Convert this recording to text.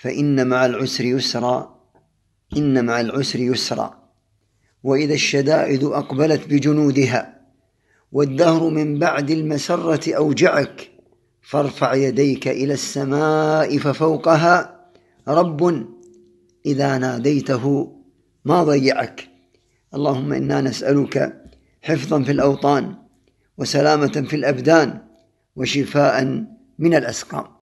فإن مع العسر يسرا إن مع العسر يسرا وإذا الشدائد أقبلت بجنودها والدهر من بعد المسرة أوجعك فارفع يديك إلى السماء ففوقها رب إذا ناديته ما ضيعك اللهم إنا نسألك حفظا في الأوطان وسلامة في الأبدان وشفاء من الأسقام